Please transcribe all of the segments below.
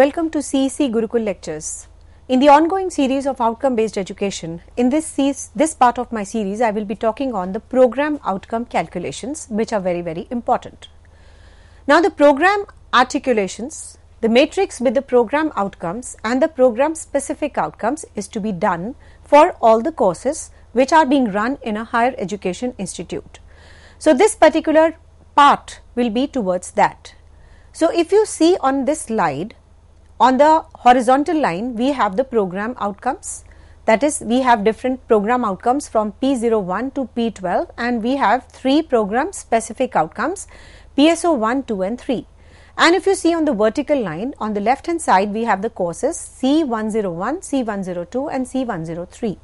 Welcome to CEC Gurukul Lectures. In the ongoing series of outcome based education, in this, series, this part of my series, I will be talking on the program outcome calculations, which are very, very important. Now, the program articulations, the matrix with the program outcomes, and the program specific outcomes is to be done for all the courses which are being run in a higher education institute. So, this particular part will be towards that. So, if you see on this slide, on the horizontal line, we have the program outcomes. That is, we have different program outcomes from P01 to P12 and we have three program specific outcomes PSO1, 2 and 3. And if you see on the vertical line, on the left hand side, we have the courses C101, C102 and C103.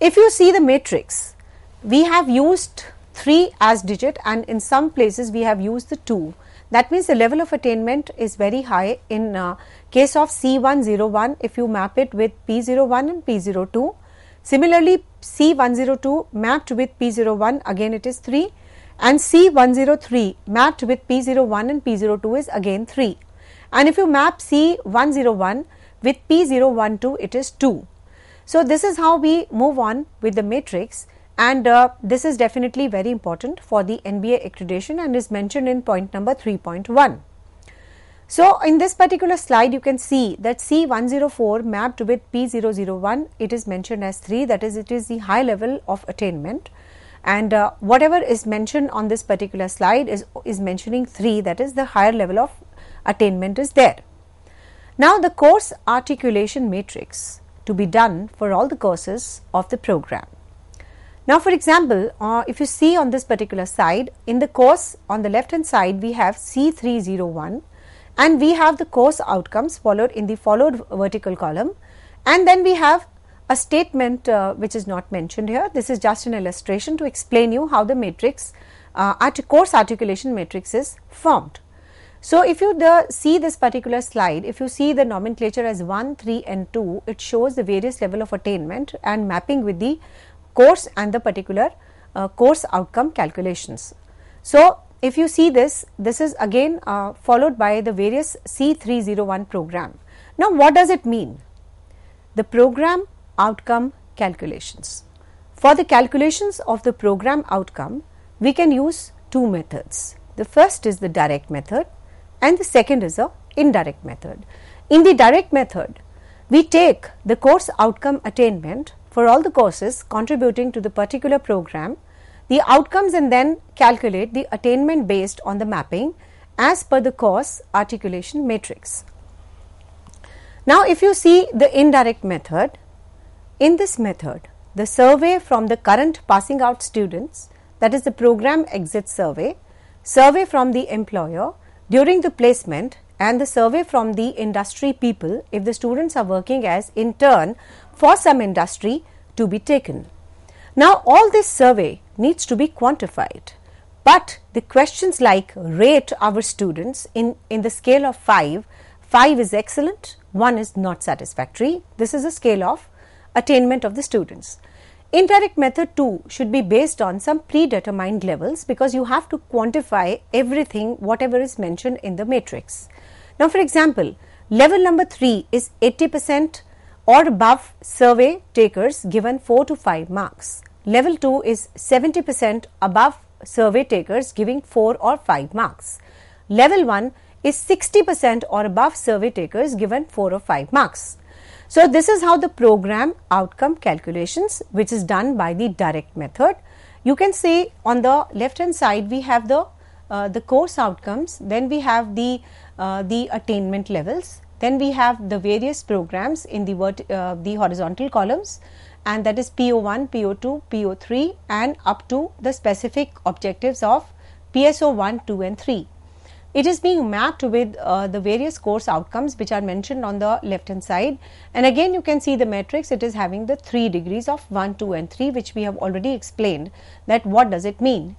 If you see the matrix, we have used 3 as digit and in some places we have used the 2 that means the level of attainment is very high in uh, case of C101 if you map it with P01 and P02. Similarly, C102 mapped with P01 again it is 3 and C103 mapped with P01 and P02 is again 3. And if you map C101 with P012 it is 2. So, this is how we move on with the matrix and uh, this is definitely very important for the NBA accreditation and is mentioned in point number 3.1. So, in this particular slide you can see that C104 mapped with P001 it is mentioned as 3 that is it is the high level of attainment and uh, whatever is mentioned on this particular slide is, is mentioning 3 that is the higher level of attainment is there. Now, the course articulation matrix to be done for all the courses of the program. Now for example, uh, if you see on this particular side, in the course on the left hand side we have C301 and we have the course outcomes followed in the followed vertical column and then we have a statement uh, which is not mentioned here. This is just an illustration to explain you how the matrix uh, art course articulation matrix is formed. So, if you the, see this particular slide, if you see the nomenclature as 1, 3 and 2, it shows the various level of attainment and mapping with the course and the particular uh, course outcome calculations. So, if you see this, this is again uh, followed by the various C301 program. Now, what does it mean? The program outcome calculations. For the calculations of the program outcome, we can use two methods. The first is the direct method and the second is the indirect method. In the direct method, we take the course outcome attainment for all the courses contributing to the particular program, the outcomes and then calculate the attainment based on the mapping as per the course articulation matrix. Now, if you see the indirect method, in this method, the survey from the current passing out students, that is the program exit survey, survey from the employer during the placement and the survey from the industry people if the students are working as intern for some industry to be taken. Now, all this survey needs to be quantified, but the questions like rate our students in, in the scale of 5, 5 is excellent, 1 is not satisfactory. This is a scale of attainment of the students. Indirect method 2 should be based on some predetermined levels because you have to quantify everything whatever is mentioned in the matrix. Now, for example, level number 3 is 80 percent or above survey takers given 4 to 5 marks. Level 2 is 70% above survey takers giving 4 or 5 marks. Level 1 is 60% or above survey takers given 4 or 5 marks. So, this is how the program outcome calculations which is done by the direct method. You can see on the left hand side we have the uh, the course outcomes, then we have the uh, the attainment levels, then we have the various programs in the, uh, the horizontal columns and that is PO1, PO2, PO3 and up to the specific objectives of PSO1, 2 and 3. It is being mapped with uh, the various course outcomes which are mentioned on the left hand side and again you can see the matrix it is having the 3 degrees of 1, 2 and 3 which we have already explained that what does it mean.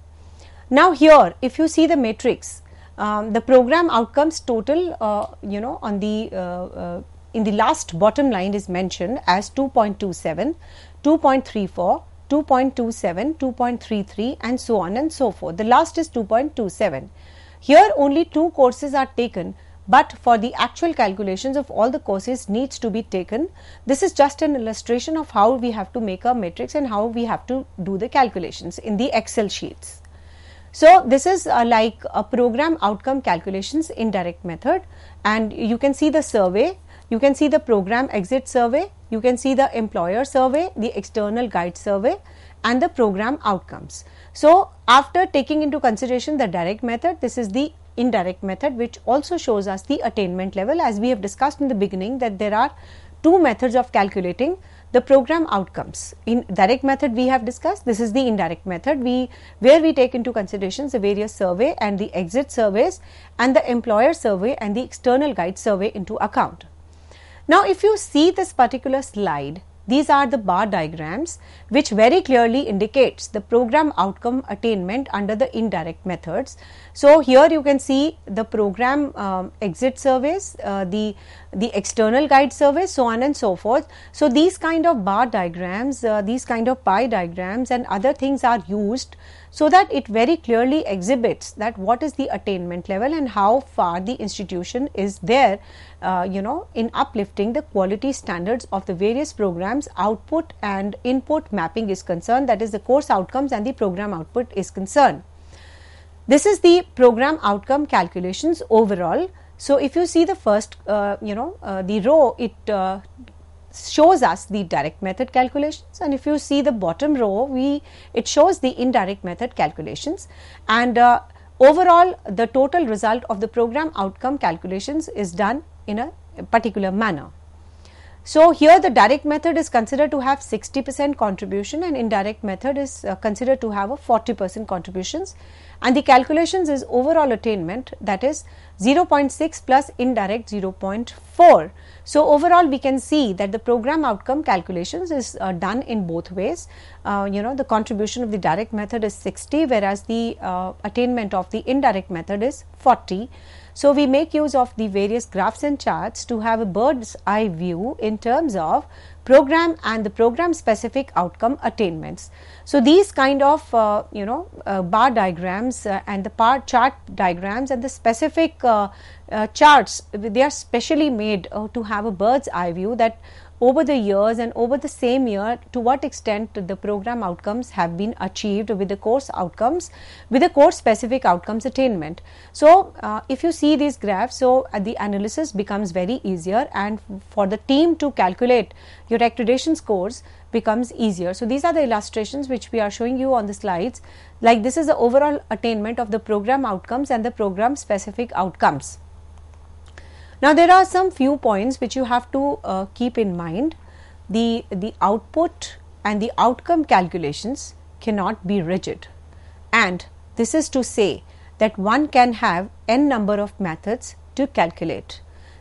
Now here if you see the matrix um, the program outcomes total uh, you know on the uh, uh in the last bottom line is mentioned as 2.27 2.34 2.27 2.33 and so on and so forth the last is 2.27 here only two courses are taken but for the actual calculations of all the courses needs to be taken. This is just an illustration of how we have to make a matrix and how we have to do the calculations in the Excel sheets. So, this is uh, like a program outcome calculations indirect method and you can see the survey, you can see the program exit survey, you can see the employer survey, the external guide survey and the program outcomes. So, after taking into consideration the direct method, this is the indirect method which also shows us the attainment level as we have discussed in the beginning that there are two methods of calculating the program outcomes. In direct method we have discussed, this is the indirect method we where we take into consideration the various survey and the exit surveys and the employer survey and the external guide survey into account. Now if you see this particular slide, these are the bar diagrams which very clearly indicates the program outcome attainment under the indirect methods. So, here you can see the program um, exit surveys, uh, the, the external guide surveys so on and so forth. So, these kind of bar diagrams, uh, these kind of pie diagrams and other things are used so that it very clearly exhibits that what is the attainment level and how far the institution is there uh, you know in uplifting the quality standards of the various programs output and input mapping is concerned that is the course outcomes and the program output is concerned. This is the program outcome calculations overall. So, if you see the first uh, you know uh, the row it uh, shows us the direct method calculations and if you see the bottom row we it shows the indirect method calculations and uh, overall the total result of the program outcome calculations is done in a particular manner. So, here the direct method is considered to have 60 percent contribution and indirect method is uh, considered to have a 40 percent contributions and the calculations is overall attainment that is 0.6 plus indirect 0.4 so, overall we can see that the program outcome calculations is uh, done in both ways. Uh, you know the contribution of the direct method is 60 whereas the uh, attainment of the indirect method is 40. So, we make use of the various graphs and charts to have a bird's eye view in terms of program and the program specific outcome attainments. So, these kind of uh, you know uh, bar diagrams uh, and the bar chart diagrams and the specific uh, uh, charts they are specially made uh, to have a bird's eye view that over the years and over the same year to what extent the program outcomes have been achieved with the course outcomes with the course specific outcomes attainment so uh, if you see these graphs so uh, the analysis becomes very easier and for the team to calculate your accreditation scores becomes easier so these are the illustrations which we are showing you on the slides like this is the overall attainment of the program outcomes and the program specific outcomes now, there are some few points which you have to uh, keep in mind. The, the output and the outcome calculations cannot be rigid and this is to say that one can have n number of methods to calculate.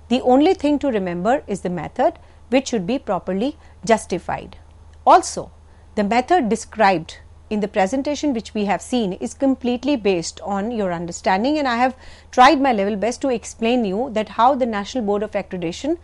The only thing to remember is the method which should be properly justified. Also, the method described in the presentation which we have seen is completely based on your understanding and I have tried my level best to explain you that how the National Board of Accreditation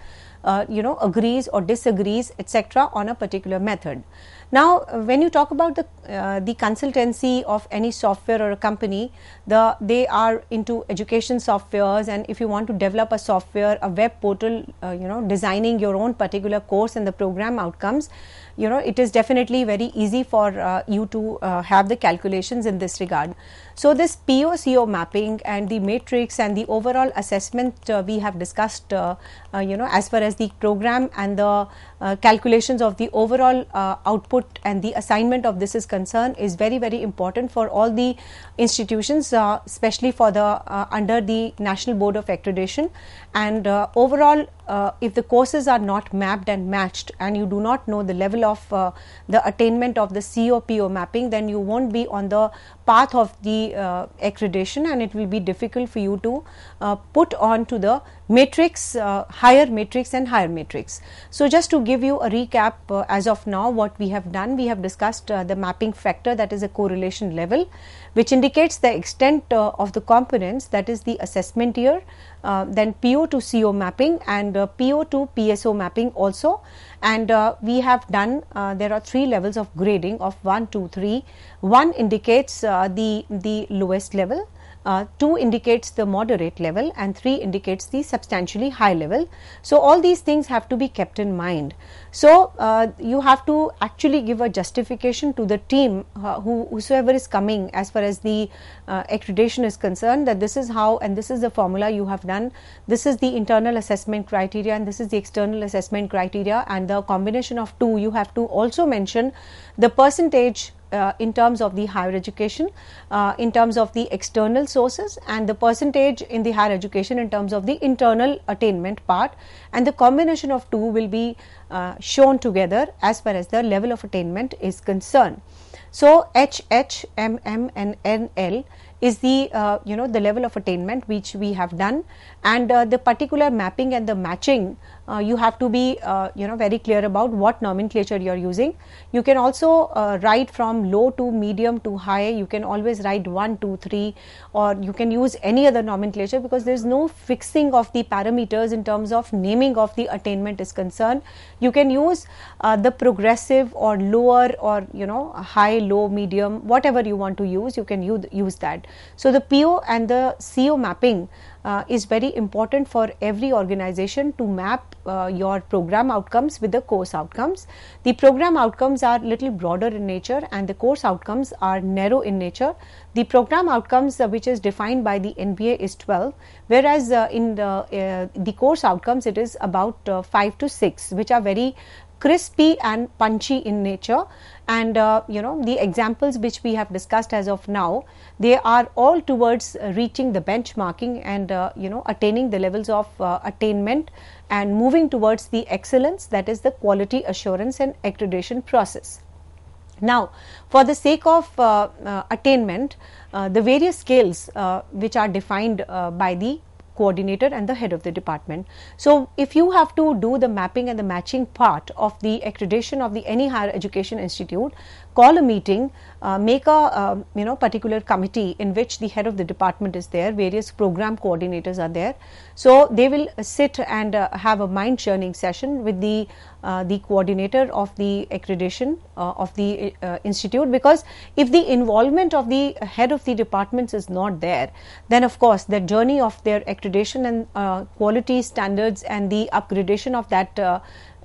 uh, you know agrees or disagrees etc on a particular method. Now when you talk about the, uh, the consultancy of any software or a company the they are into education softwares and if you want to develop a software a web portal uh, you know designing your own particular course and the program outcomes you know it is definitely very easy for uh, you to uh, have the calculations in this regard. So this POCO mapping and the matrix and the overall assessment uh, we have discussed uh, uh, you know as far as the program and the uh, calculations of the overall output and the assignment of this is concerned is very very important for all the institutions, uh, especially for the uh, under the National Board of Accreditation. And uh, overall, uh, if the courses are not mapped and matched, and you do not know the level of uh, the attainment of the COPO mapping, then you won't be on the path of the uh, accreditation, and it will be difficult for you to put on to the matrix, uh, higher matrix and higher matrix. So, just to give you a recap uh, as of now what we have done, we have discussed uh, the mapping factor that is a correlation level which indicates the extent uh, of the components that is the assessment year, uh, then PO to CO mapping and uh, PO to PSO mapping also and we have done there are three levels of grading of 1, 2, 3. 1 indicates the, the lowest level uh, 2 indicates the moderate level and 3 indicates the substantially high level. So, all these things have to be kept in mind. So, uh, you have to actually give a justification to the team uh, who, whosoever is coming as far as the uh, accreditation is concerned that this is how and this is the formula you have done, this is the internal assessment criteria and this is the external assessment criteria and the combination of two you have to also mention the percentage uh, in terms of the higher education, uh, in terms of the external sources and the percentage in the higher education in terms of the internal attainment part and the combination of two will be uh, shown together as far as the level of attainment is concerned. So, H, H, M, M and N, L is the uh, you know the level of attainment which we have done and uh, the particular mapping and the matching uh, you have to be uh, you know very clear about what nomenclature you are using you can also uh, write from low to medium to high you can always write 1 2 3 or you can use any other nomenclature because there is no fixing of the parameters in terms of naming of the attainment is concerned you can use uh, the progressive or lower or you know high low medium whatever you want to use you can use, use that so the po and the co mapping uh, is very important for every organization to map uh, your program outcomes with the course outcomes. The program outcomes are little broader in nature and the course outcomes are narrow in nature. The program outcomes uh, which is defined by the NBA is 12 whereas uh, in the, uh, the course outcomes it is about uh, 5 to 6 which are very crispy and punchy in nature and uh, you know the examples which we have discussed as of now they are all towards reaching the benchmarking and uh, you know attaining the levels of uh, attainment and moving towards the excellence that is the quality assurance and accreditation process now for the sake of uh, uh, attainment uh, the various scales which are defined by the coordinator and the head of the department. So, if you have to do the mapping and the matching part of the accreditation of the any higher education institute, call a meeting, uh, make a uh, you know particular committee in which the head of the department is there, various program coordinators are there. So they will sit and uh, have a mind churning session with the uh, the coordinator of the accreditation uh, of the institute because if the involvement of the head of the departments is not there, then of course the journey of their accreditation and quality standards and the upgradation of that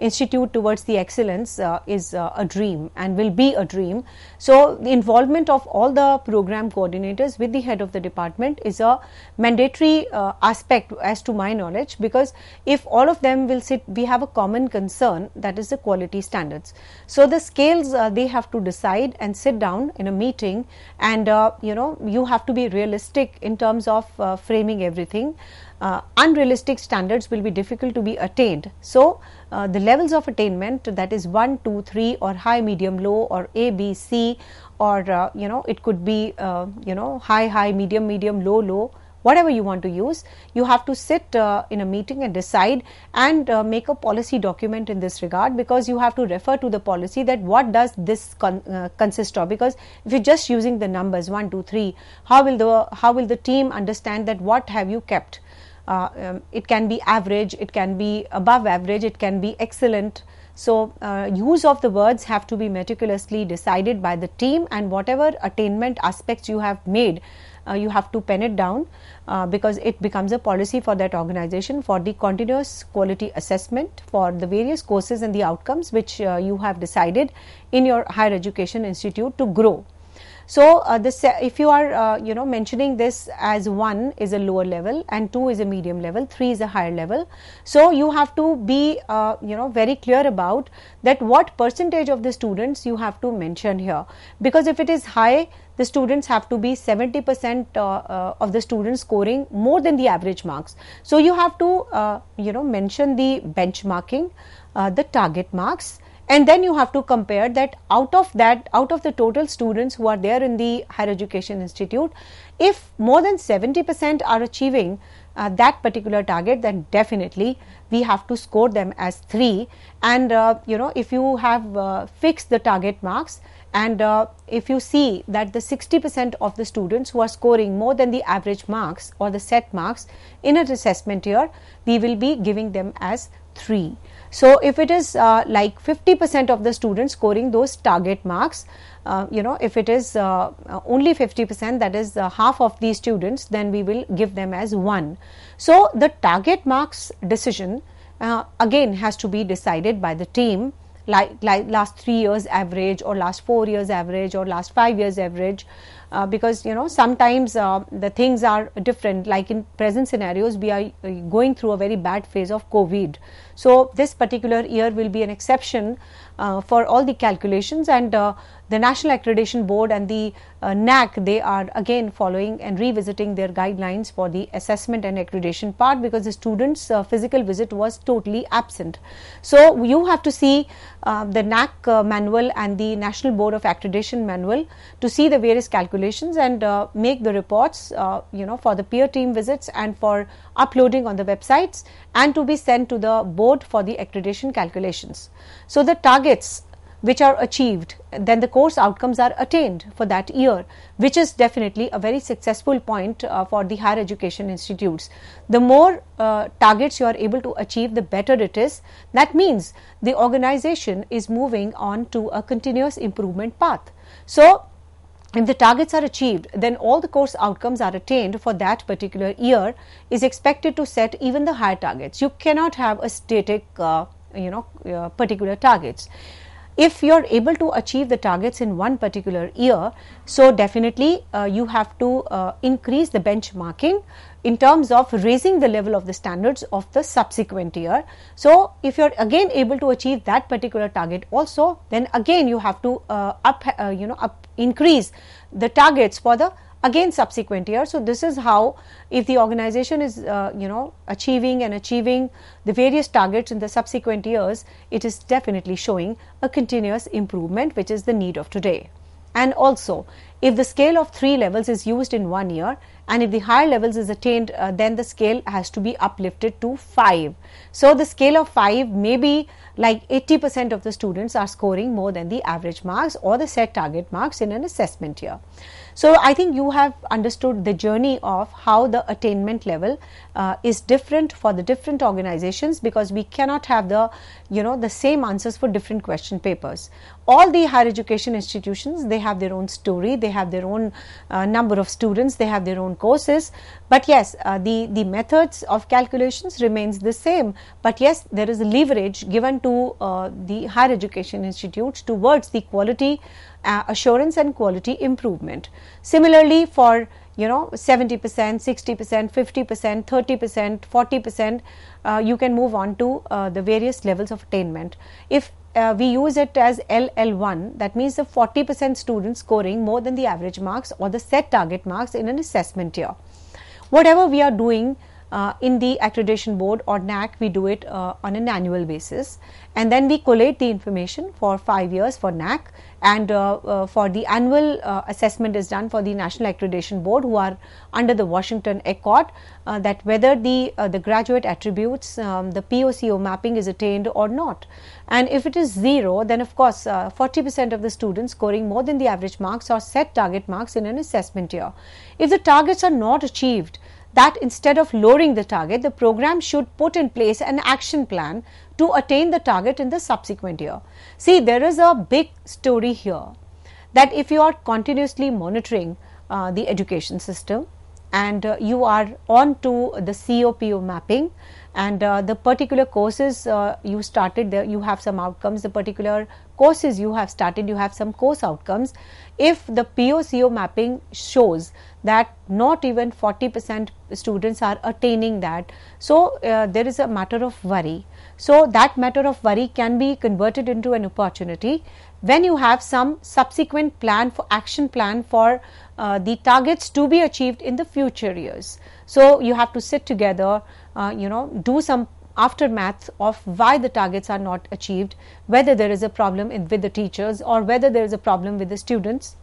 institute towards the excellence uh, is uh, a dream and will be a dream so the involvement of all the program coordinators with the head of the department is a mandatory uh, aspect as to my knowledge because if all of them will sit we have a common concern that is the quality standards so the scales uh, they have to decide and sit down in a meeting and uh, you know you have to be realistic in terms of uh, framing everything uh, unrealistic standards will be difficult to be attained. So, uh, the levels of attainment that is 1, 2, 3 or high, medium, low or A, B, C or uh, you know it could be uh, you know high, high, medium, medium, low, low whatever you want to use you have to sit uh, in a meeting and decide and uh, make a policy document in this regard because you have to refer to the policy that what does this con consist of because if you're just using the numbers 1 2 3 how will the how will the team understand that what have you kept uh, um, it can be average, it can be above average, it can be excellent. So, uh, use of the words have to be meticulously decided by the team, and whatever attainment aspects you have made, uh, you have to pen it down uh, because it becomes a policy for that organization for the continuous quality assessment for the various courses and the outcomes which uh, you have decided in your higher education institute to grow. So uh, this, if you are uh, you know mentioning this as one is a lower level and two is a medium level, three is a higher level. So you have to be uh, you know very clear about that what percentage of the students you have to mention here because if it is high the students have to be 70 percent uh, uh, of the students scoring more than the average marks. So you have to uh, you know mention the benchmarking, the target marks and then you have to compare that out of that out of the total students who are there in the higher education institute if more than 70 percent are achieving uh, that particular target then definitely we have to score them as 3 and uh, you know if you have uh, fixed the target marks and uh, if you see that the 60 percent of the students who are scoring more than the average marks or the set marks in an assessment year we will be giving them as 3 so, if it is uh, like 50 percent of the students scoring those target marks, uh, you know, if it is uh, uh only 50 percent that is uh, half of these students, then we will give them as 1. So, the target marks decision uh, again has to be decided by the team like, like last three years average or last four years average or last five years average uh, because you know sometimes uh, the things are different like in present scenarios we are uh, going through a very bad phase of covid so this particular year will be an exception uh, for all the calculations and uh, the National Accreditation Board and the uh, NAC they are again following and revisiting their guidelines for the assessment and accreditation part because the students physical visit was totally absent. So, you have to see the NAC manual and the National Board of Accreditation manual to see the various calculations and make the reports you know for the peer team visits and for uploading on the websites and to be sent to the board for the accreditation calculations. So, the targets which are achieved, then the course outcomes are attained for that year, which is definitely a very successful point uh, for the higher education institutes. The more uh, targets you are able to achieve, the better it is. That means the organization is moving on to a continuous improvement path. So, if the targets are achieved, then all the course outcomes are attained for that particular year is expected to set even the higher targets. You cannot have a static, uh, you know, uh, particular targets. If you are able to achieve the targets in one particular year, so definitely uh, you have to uh, increase the benchmarking in terms of raising the level of the standards of the subsequent year. So, if you are again able to achieve that particular target also, then again you have to uh, up, uh, you know, up increase the targets for the again subsequent year. So, this is how if the organization is uh, you know achieving and achieving the various targets in the subsequent years, it is definitely showing a continuous improvement which is the need of today. And also if the scale of 3 levels is used in one year, and if the higher levels is attained uh, then the scale has to be uplifted to 5. So, the scale of 5 may be like 80 percent of the students are scoring more than the average marks or the set target marks in an assessment year. So, I think you have understood the journey of how the attainment level uh, is different for the different organizations because we cannot have the you know the same answers for different question papers. All the higher education institutions they have their own story, they have their own uh, number of students, they have their own courses. But yes, uh, the the methods of calculations remains the same. But yes, there is leverage given to uh, the higher education institutes towards the quality assurance and quality improvement. Similarly, for you know 70 percent, 60 percent, 50 percent, 30 percent, 40 percent, uh, you can move on to uh, the various levels of attainment. If uh, we use it as LL1, that means the 40 percent students scoring more than the average marks or the set target marks in an assessment year. Whatever we are doing uh, in the accreditation board or NAC, we do it uh, on an annual basis and then we collate the information for 5 years for NAC and uh, uh, for the annual uh, assessment is done for the National Accreditation Board who are under the Washington Accord uh, that whether the, the graduate attributes um, the POCO mapping is attained or not. And if it is 0 then of course 40 percent of the students scoring more than the average marks or set target marks in an assessment year. If the targets are not achieved that instead of lowering the target, the program should put in place an action plan to attain the target in the subsequent year. See, there is a big story here that if you are continuously monitoring uh, the education system and uh, you are on to the COPO mapping and uh, the particular courses uh, you started there you have some outcomes the particular courses you have started you have some course outcomes if the POCO mapping shows that not even 40% students are attaining that. So, uh, there is a matter of worry. So, that matter of worry can be converted into an opportunity when you have some subsequent plan for action plan for uh, the targets to be achieved in the future years. So, you have to sit together, uh, you know, do some aftermath of why the targets are not achieved, whether there is a problem in, with the teachers or whether there is a problem with the students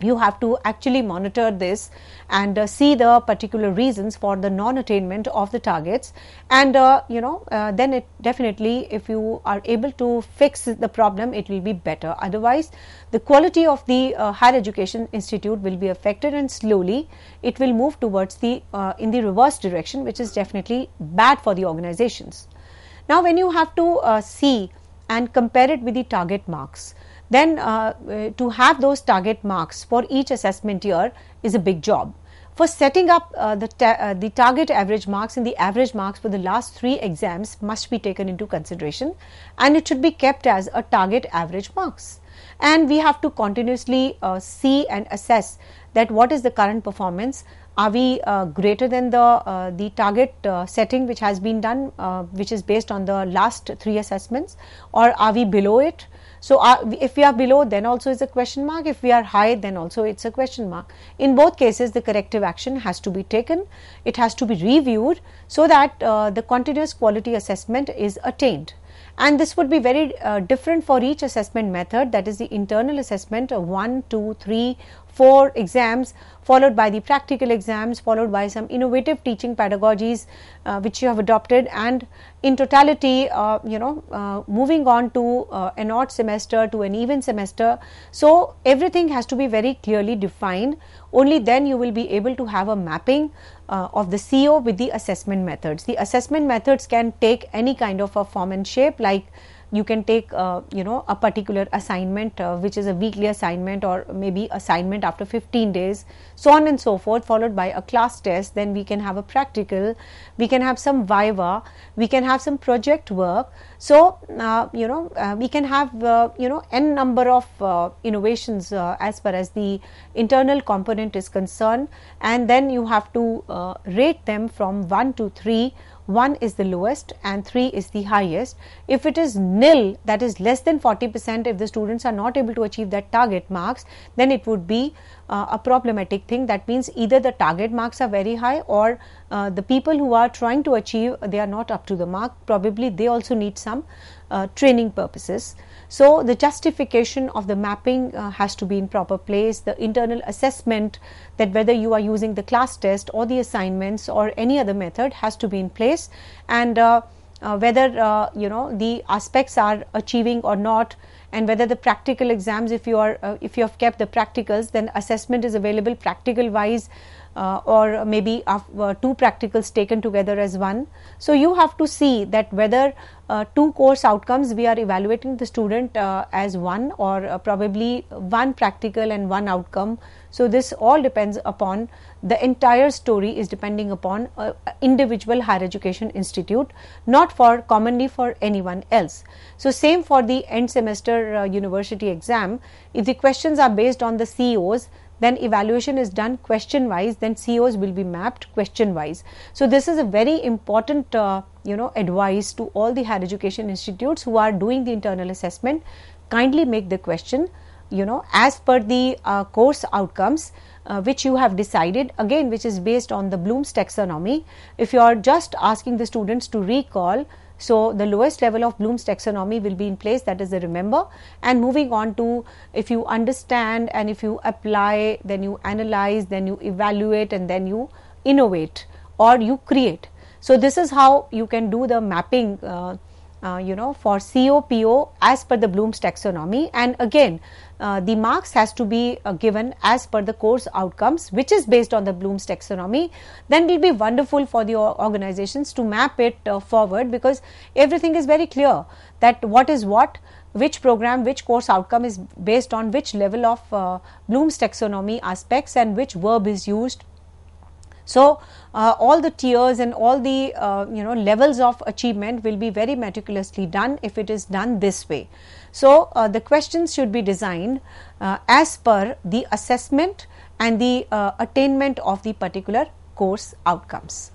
you have to actually monitor this and uh, see the particular reasons for the non attainment of the targets and uh, you know uh, then it definitely if you are able to fix the problem it will be better otherwise the quality of the uh, higher education institute will be affected and slowly it will move towards the uh, in the reverse direction which is definitely bad for the organizations now when you have to uh, see and compare it with the target marks then uh, uh, to have those target marks for each assessment year is a big job. For setting up uh, the, ta- uh, the target average marks and the average marks for the last three exams must be taken into consideration and it should be kept as a target average marks. And we have to continuously uh, see and assess that what is the current performance, are we uh, greater than the uh, the target uh, setting which has been done uh, which is based on the last three assessments or are we below it so, if we are below then also is a question mark, if we are high then also it is a question mark. In both cases the corrective action has to be taken, it has to be reviewed so that uh, the continuous quality assessment is attained. And this would be very uh, different for each assessment method that is the internal assessment of uh, 1, 2, 3 four exams followed by the practical exams followed by some innovative teaching pedagogies uh, which you have adopted and in totality uh, you know uh, moving on to uh, an odd semester to an even semester. So, everything has to be very clearly defined only then you will be able to have a mapping uh, of the CO with the assessment methods. The assessment methods can take any kind of a form and shape like you can take uh, you know a particular assignment uh, which is a weekly assignment or maybe assignment after 15 days so on and so forth followed by a class test then we can have a practical we can have some viva we can have some project work so uh, you know uh, we can have uh, you know n number of uh, innovations as far as the internal component is concerned and then you have to rate them from 1 to 3 1 is the lowest and 3 is the highest. If it is nil that is less than 40 percent if the students are not able to achieve that target marks then it would be uh, a problematic thing that means either the target marks are very high or uh, the people who are trying to achieve they are not up to the mark probably they also need some uh, training purposes so, the justification of the mapping uh, has to be in proper place, the internal assessment that whether you are using the class test or the assignments or any other method has to be in place and uh, uh, whether uh, you know the aspects are achieving or not and whether the practical exams if you are uh, if you have kept the practicals then assessment is available practical wise uh, or maybe uh, two practicals taken together as one. So, you have to see that whether uh, two course outcomes we are evaluating the student uh, as one or uh, probably one practical and one outcome. So, this all depends upon the entire story is depending upon individual higher education institute not for commonly for anyone else. So, same for the end semester university exam if the questions are based on the CEOs then evaluation is done question wise then COs will be mapped question wise. So this is a very important uh, you know advice to all the higher education institutes who are doing the internal assessment kindly make the question you know as per the uh, course outcomes uh, which you have decided again which is based on the Bloom's taxonomy. If you are just asking the students to recall so, the lowest level of Bloom's taxonomy will be in place that is the remember and moving on to if you understand and if you apply then you analyze then you evaluate and then you innovate or you create. So, this is how you can do the mapping uh, uh, you know for COPO as per the Bloom's taxonomy and again uh, the marks has to be uh, given as per the course outcomes which is based on the bloom's taxonomy then it will be wonderful for the organizations to map it uh, forward because everything is very clear that what is what which program which course outcome is based on which level of uh, bloom's taxonomy aspects and which verb is used so uh, all the tiers and all the uh, you know levels of achievement will be very meticulously done if it is done this way. So, uh, the questions should be designed uh, as per the assessment and the uh, attainment of the particular course outcomes.